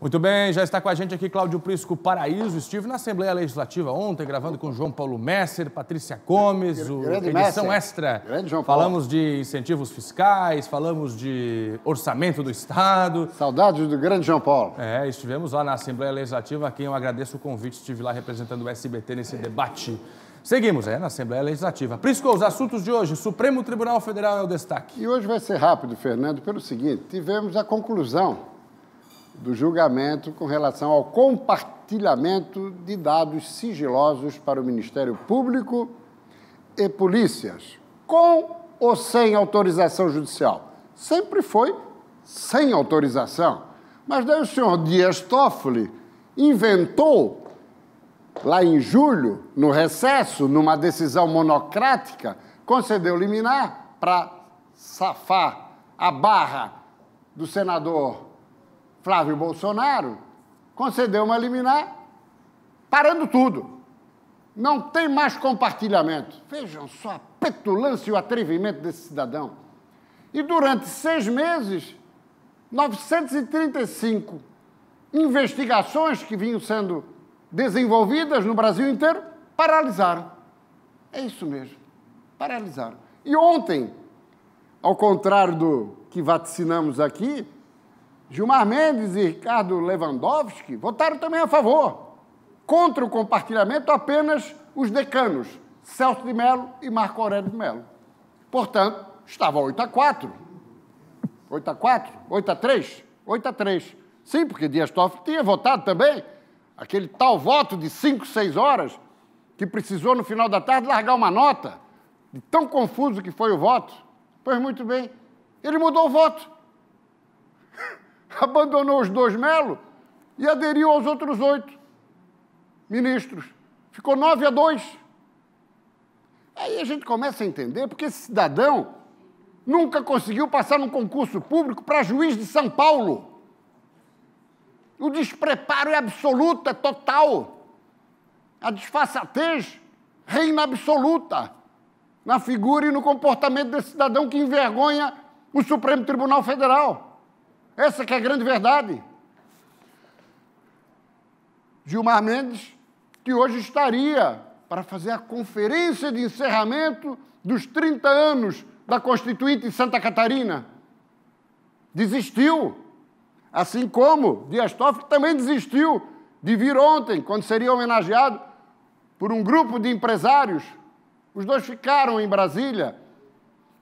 Muito bem, já está com a gente aqui Cláudio Prisco Paraíso. Estive na Assembleia Legislativa ontem, gravando com João Paulo Messer, Patrícia Gomes, o Grande Edição Messer. Extra. Grande João Paulo. Falamos de incentivos fiscais, falamos de orçamento do Estado. Saudades do Grande João Paulo. É, estivemos lá na Assembleia Legislativa, a quem eu agradeço o convite. Estive lá representando o SBT nesse debate. Seguimos, é, na Assembleia Legislativa. Prisco, os assuntos de hoje. Supremo Tribunal Federal é o destaque. E hoje vai ser rápido, Fernando, pelo seguinte: tivemos a conclusão do julgamento com relação ao compartilhamento de dados sigilosos para o Ministério Público e polícias, com ou sem autorização judicial. Sempre foi sem autorização. Mas daí o senhor Dias Toffoli inventou, lá em julho, no recesso, numa decisão monocrática, concedeu liminar para safar a barra do senador Flávio Bolsonaro concedeu uma liminar parando tudo. Não tem mais compartilhamento. Vejam só a petulância e o atrevimento desse cidadão. E durante seis meses, 935 investigações que vinham sendo desenvolvidas no Brasil inteiro paralisaram. É isso mesmo, paralisaram. E ontem, ao contrário do que vaticinamos aqui, Gilmar Mendes e Ricardo Lewandowski votaram também a favor. Contra o compartilhamento, apenas os decanos Celso de Mello e Marco Aurélio de Mello. Portanto, estava 8 a 4. 8 a 4? 8 a 3? 8 a 3. Sim, porque Dias Toffoli tinha votado também aquele tal voto de 5, 6 horas que precisou, no final da tarde, largar uma nota de tão confuso que foi o voto. Pois muito bem, ele mudou o voto abandonou os dois Melo e aderiu aos outros oito ministros. Ficou nove a dois. Aí a gente começa a entender porque esse cidadão nunca conseguiu passar num concurso público para juiz de São Paulo. O despreparo é absoluto, é total. A desfaçatez reina absoluta na figura e no comportamento desse cidadão que envergonha o Supremo Tribunal Federal. Essa que é a grande verdade. Gilmar Mendes, que hoje estaria para fazer a conferência de encerramento dos 30 anos da Constituinte em Santa Catarina. Desistiu. Assim como Dias Toffoli também desistiu de vir ontem, quando seria homenageado por um grupo de empresários. Os dois ficaram em Brasília,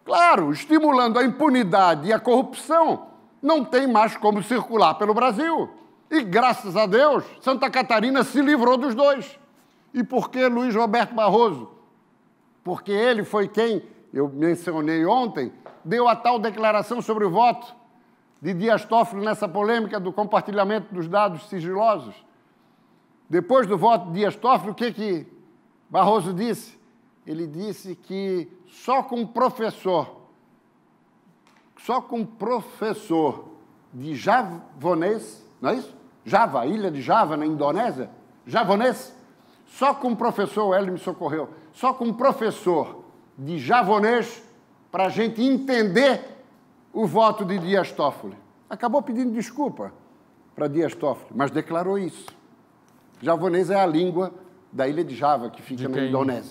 claro, estimulando a impunidade e a corrupção não tem mais como circular pelo Brasil. E graças a Deus, Santa Catarina se livrou dos dois. E por que Luiz Roberto Barroso? Porque ele foi quem, eu mencionei ontem, deu a tal declaração sobre o voto de Dias Toffoli nessa polêmica do compartilhamento dos dados sigilosos. Depois do voto de Dias Toffoli, o que, que Barroso disse? Ele disse que só com um professor só com professor de javonês, não é isso? Java, ilha de Java, na Indonésia, javonês. Só com professor, o Hélio me socorreu, só com professor de javonês para a gente entender o voto de Dias Toffoli. Acabou pedindo desculpa para Dias Toffoli, mas declarou isso. Javonês é a língua da ilha de Java, que fica de na Indonésia.